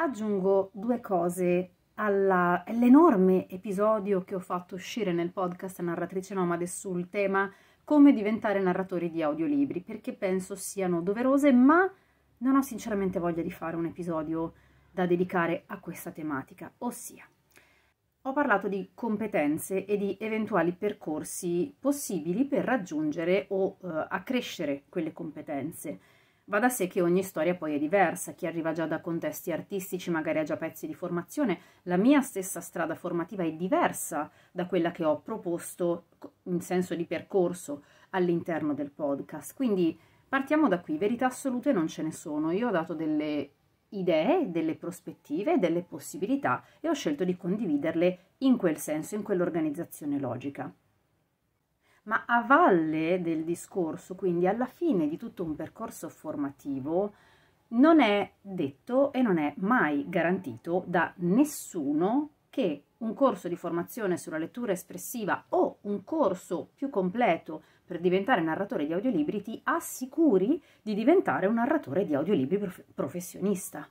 aggiungo due cose all'enorme episodio che ho fatto uscire nel podcast Narratrice Nomade sul tema come diventare narratori di audiolibri, perché penso siano doverose, ma non ho sinceramente voglia di fare un episodio da dedicare a questa tematica, ossia ho parlato di competenze e di eventuali percorsi possibili per raggiungere o eh, accrescere quelle competenze. Va da sé che ogni storia poi è diversa, chi arriva già da contesti artistici magari ha già pezzi di formazione, la mia stessa strada formativa è diversa da quella che ho proposto in senso di percorso all'interno del podcast. Quindi partiamo da qui, verità assolute non ce ne sono, io ho dato delle idee, delle prospettive, delle possibilità e ho scelto di condividerle in quel senso, in quell'organizzazione logica ma a valle del discorso, quindi alla fine di tutto un percorso formativo, non è detto e non è mai garantito da nessuno che un corso di formazione sulla lettura espressiva o un corso più completo per diventare narratore di audiolibri ti assicuri di diventare un narratore di audiolibri prof professionista.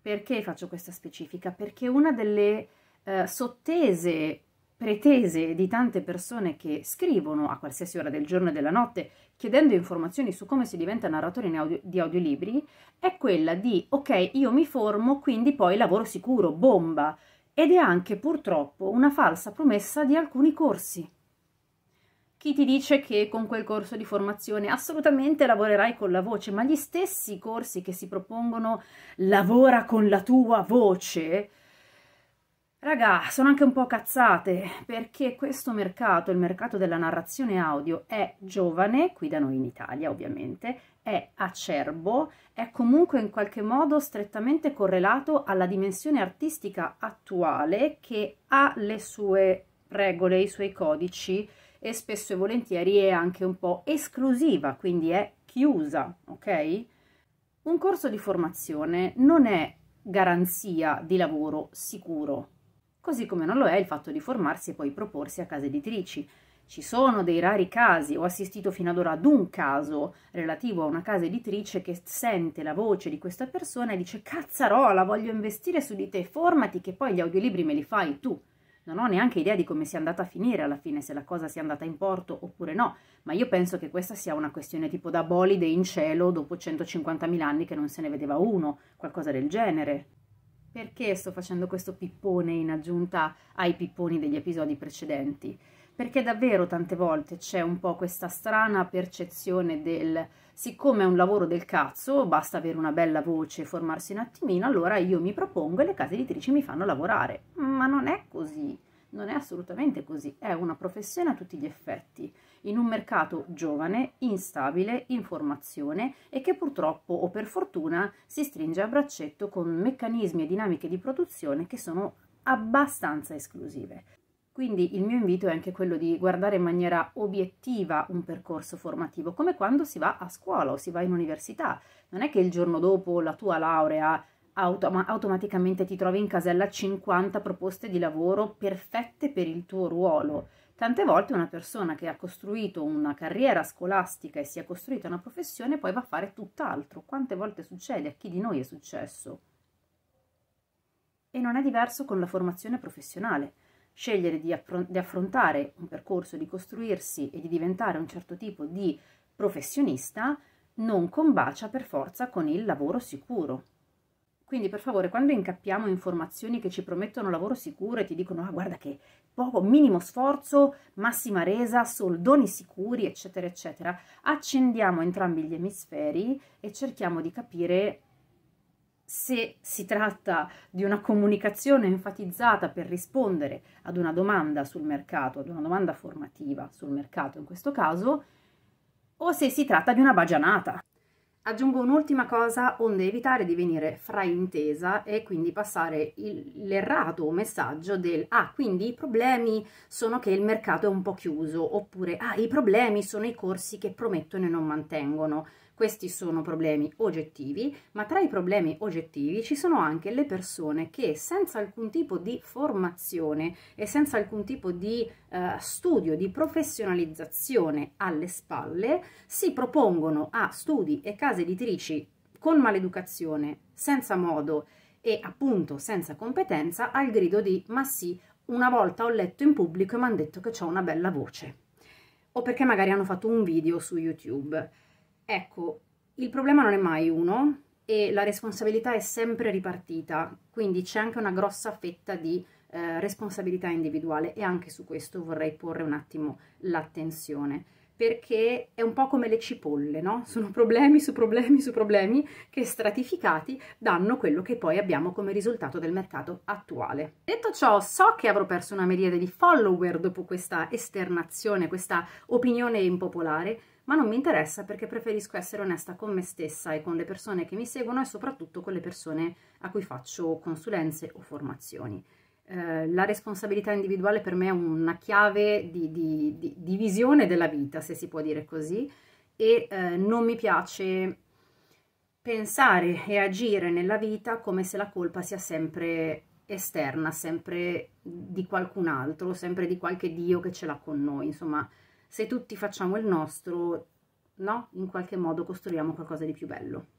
Perché faccio questa specifica? Perché una delle eh, sottese pretese di tante persone che scrivono a qualsiasi ora del giorno e della notte chiedendo informazioni su come si diventa narratori audio, di audiolibri è quella di ok, io mi formo, quindi poi lavoro sicuro, bomba. Ed è anche purtroppo una falsa promessa di alcuni corsi. Chi ti dice che con quel corso di formazione assolutamente lavorerai con la voce, ma gli stessi corsi che si propongono lavora con la tua voce, Raga, sono anche un po' cazzate, perché questo mercato, il mercato della narrazione audio, è giovane, qui da noi in Italia ovviamente, è acerbo, è comunque in qualche modo strettamente correlato alla dimensione artistica attuale che ha le sue regole, i suoi codici e spesso e volentieri è anche un po' esclusiva, quindi è chiusa, ok? Un corso di formazione non è garanzia di lavoro sicuro, così come non lo è il fatto di formarsi e poi proporsi a case editrici. Ci sono dei rari casi, ho assistito fino ad ora ad un caso relativo a una casa editrice che sente la voce di questa persona e dice cazzarola, voglio investire su di te, formati che poi gli audiolibri me li fai tu. Non ho neanche idea di come sia andata a finire alla fine, se la cosa sia andata in porto oppure no, ma io penso che questa sia una questione tipo da bolide in cielo dopo 150.000 anni che non se ne vedeva uno, qualcosa del genere. Perché sto facendo questo pippone in aggiunta ai pipponi degli episodi precedenti? Perché davvero tante volte c'è un po' questa strana percezione del siccome è un lavoro del cazzo, basta avere una bella voce e formarsi un attimino, allora io mi propongo e le case editrici mi fanno lavorare. Ma non è così, non è assolutamente così, è una professione a tutti gli effetti in un mercato giovane, instabile, in formazione e che purtroppo o per fortuna si stringe a braccetto con meccanismi e dinamiche di produzione che sono abbastanza esclusive. Quindi il mio invito è anche quello di guardare in maniera obiettiva un percorso formativo, come quando si va a scuola o si va in università. Non è che il giorno dopo la tua laurea autom- automaticamente ti trovi in casella 50 proposte di lavoro perfette per il tuo ruolo. Tante volte una persona che ha costruito una carriera scolastica e si è costruita una professione poi va a fare tutt'altro. Quante volte succede? A chi di noi è successo? E non è diverso con la formazione professionale. Scegliere di, di affrontare un percorso, di costruirsi e di diventare un certo tipo di professionista non combacia per forza con il lavoro sicuro, quindi per favore, quando incappiamo informazioni che ci promettono lavoro sicuro e ti dicono ah, guarda che poco, minimo sforzo, massima resa, soldoni sicuri, eccetera, eccetera, accendiamo entrambi gli emisferi e cerchiamo di capire se si tratta di una comunicazione enfatizzata per rispondere ad una domanda sul mercato, ad una domanda formativa sul mercato in questo caso, o se si tratta di una bagianata. Aggiungo un'ultima cosa onde evitare di venire fraintesa e quindi passare l'errato messaggio del ah, quindi i problemi sono che il mercato è un po' chiuso oppure ah, i problemi sono i corsi che promettono e non mantengono. Questi sono problemi oggettivi, ma tra i problemi oggettivi ci sono anche le persone che senza alcun tipo di formazione e senza alcun tipo di eh, studio, di professionalizzazione alle spalle, si propongono a studi e case editrici con maleducazione, senza modo e appunto senza competenza al grido di ma sì, una volta ho letto in pubblico e mi hanno detto che ho una bella voce o perché magari hanno fatto un video su YouTube. Ecco, il problema non è mai uno e la responsabilità è sempre ripartita, quindi c'è anche una grossa fetta di eh, responsabilità individuale e anche su questo vorrei porre un attimo l'attenzione perché è un po' come le cipolle, no? Sono problemi su problemi su problemi che stratificati danno quello che poi abbiamo come risultato del mercato attuale. Detto ciò, so che avrò perso una miriade di follower dopo questa esternazione, questa opinione impopolare, ma non mi interessa perché preferisco essere onesta con me stessa e con le persone che mi seguono e soprattutto con le persone a cui faccio consulenze o formazioni. Eh, la responsabilità individuale per me è una chiave di, di, di, di visione della vita, se si può dire così, e eh, non mi piace pensare e agire nella vita come se la colpa sia sempre esterna, sempre di qualcun altro, sempre di qualche Dio che ce l'ha con noi, insomma se tutti facciamo il nostro, no? In qualche modo costruiamo qualcosa di più bello.